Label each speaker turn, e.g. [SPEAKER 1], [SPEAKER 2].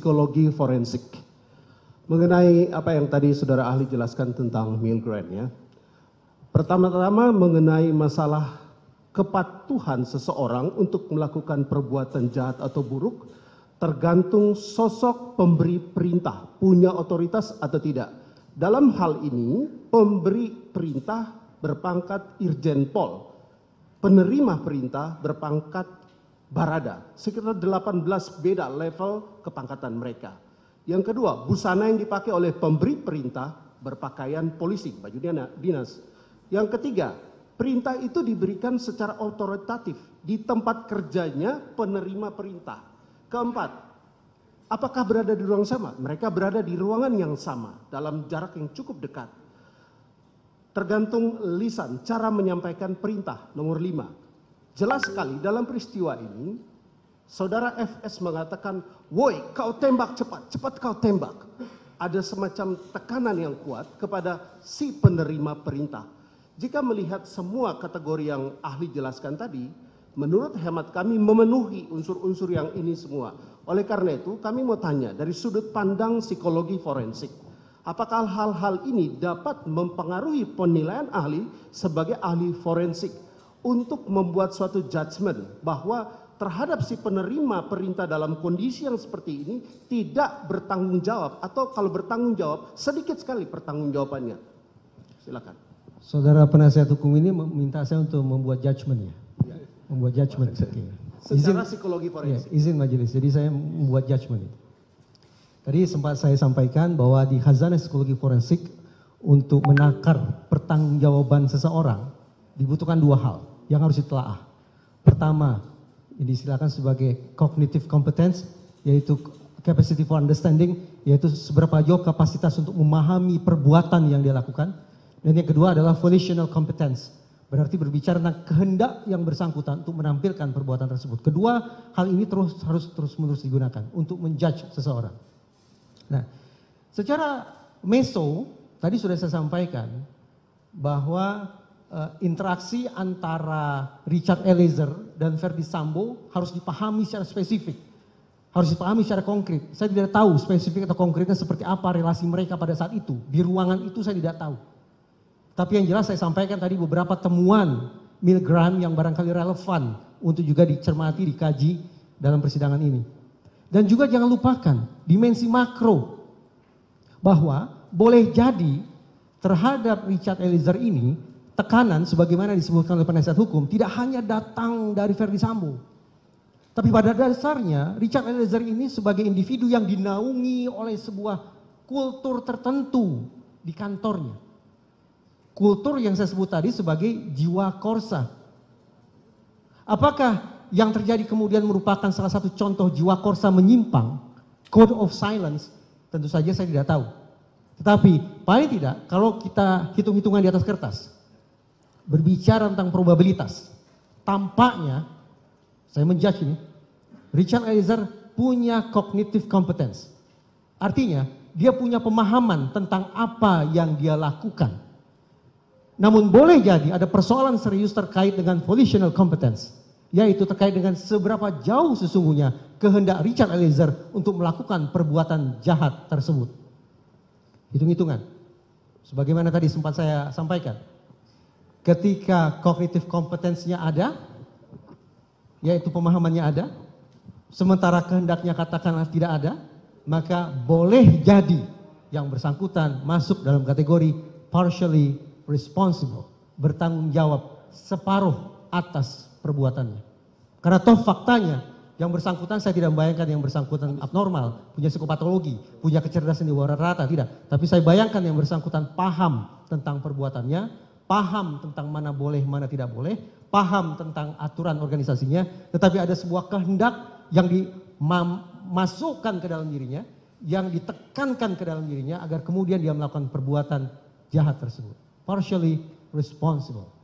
[SPEAKER 1] psikologi forensik. Mengenai apa yang tadi saudara ahli jelaskan tentang Milgram ya. Pertama-tama mengenai masalah kepatuhan seseorang untuk melakukan perbuatan jahat atau buruk tergantung sosok pemberi perintah, punya otoritas atau tidak. Dalam hal ini, pemberi perintah berpangkat Irjen Pol, penerima perintah berpangkat barada sekitar delapan belas beda level kepangkatan mereka yang kedua busana yang dipakai oleh pemberi perintah berpakaian polisi baju dinas yang ketiga perintah itu diberikan secara otoritatif di tempat kerjanya penerima perintah keempat apakah berada di ruang sama mereka berada di ruangan yang sama dalam jarak yang cukup dekat tergantung lisan cara menyampaikan perintah nomor lima jelas sekali dalam peristiwa ini saudara fs mengatakan woi kau tembak cepat cepat kau tembak ada semacam tekanan yang kuat kepada si penerima perintah jika melihat semua kategori yang ahli jelaskan tadi menurut hemat kami memenuhi unsur-unsur yang ini semua oleh karena itu kami mau tanya dari sudut pandang psikologi forensik apakah hal-hal ini dapat mempengaruhi penilaian ahli sebagai ahli forensik untuk membuat suatu judgement bahwa terhadap si penerima perintah dalam kondisi yang seperti ini tidak bertanggung jawab atau kalau bertanggung jawab sedikit sekali pertanggung jawabannya. Silakan.
[SPEAKER 2] Saudara penasihat hukum ini meminta saya untuk membuat judgement ya. Iya. Membuat judgement. Okay. Secara izin, psikologi iya, forensik. Ya, izin majelis. Jadi saya membuat judgement itu. Tadi sempat saya sampaikan bahwa di khazanah psikologi forensik untuk menakar pertanggungjawaban seseorang dibutuhkan dua hal yang harus ditelaah. Pertama, ini silakan sebagai cognitive competence, yaitu capacity for understanding, yaitu seberapa jauh kapasitas untuk memahami perbuatan yang dia lakukan. Dan yang kedua adalah volitional competence, berarti berbicara tentang kehendak yang bersangkutan untuk menampilkan perbuatan tersebut. Kedua, hal ini terus harus terus-menerus digunakan untuk menjudge seseorang. Nah, secara meso tadi sudah saya sampaikan bahwa Eh, interaksi antara Richard Eliezer dan Ferdi Sambo harus dipahami secara spesifik. Harus dipahami secara konkret. Saya tidak tahu spesifik atau konkretnya seperti apa relasi mereka pada saat itu. Di ruangan itu saya tidak tahu. Tapi yang jelas saya sampaikan tadi beberapa temuan Milgram yang barangkali relevan untuk juga dicermati, dikaji dalam persidangan ini. Dan juga jangan lupakan dimensi makro bahwa boleh jadi terhadap Richard Eliezer ini tekanan sebagaimana disebutkan oleh penasihat hukum tidak hanya datang dari Verdi Sambo. Tapi pada dasarnya Richard Eliezer ini sebagai individu yang dinaungi oleh sebuah kultur tertentu di kantornya. Kultur yang saya sebut tadi sebagai jiwa korsa. Apakah yang terjadi kemudian merupakan salah satu contoh jiwa korsa menyimpang? Code of silence tentu saja saya tidak tahu. Tetapi paling tidak kalau kita hitung-hitungan di atas kertas, berbicara tentang probabilitas, tampaknya saya menjudge ini, Richard Eliezer punya kognitif competence. Artinya, dia punya pemahaman tentang apa yang dia lakukan. Namun boleh jadi ada persoalan serius terkait dengan volitional competence, yaitu terkait dengan seberapa jauh sesungguhnya kehendak Richard Eliezer untuk melakukan perbuatan jahat tersebut. Hitung-hitungan. Sebagaimana tadi sempat saya sampaikan, ketika kognitif kompetensinya ada, yaitu pemahamannya ada, sementara kehendaknya katakanlah tidak ada, maka boleh jadi yang bersangkutan masuk dalam kategori partially responsible, bertanggung jawab separuh atas perbuatannya. Karena toh faktanya yang bersangkutan saya tidak membayangkan yang bersangkutan abnormal, punya psikopatologi, punya kecerdasan di luar rata, tidak. Tapi saya bayangkan yang bersangkutan paham tentang perbuatannya, paham tentang mana boleh, mana tidak boleh, paham tentang aturan organisasinya, tetapi ada sebuah kehendak yang dimasukkan ke dalam dirinya, yang ditekankan ke dalam dirinya agar kemudian dia melakukan perbuatan jahat tersebut. Partially responsible.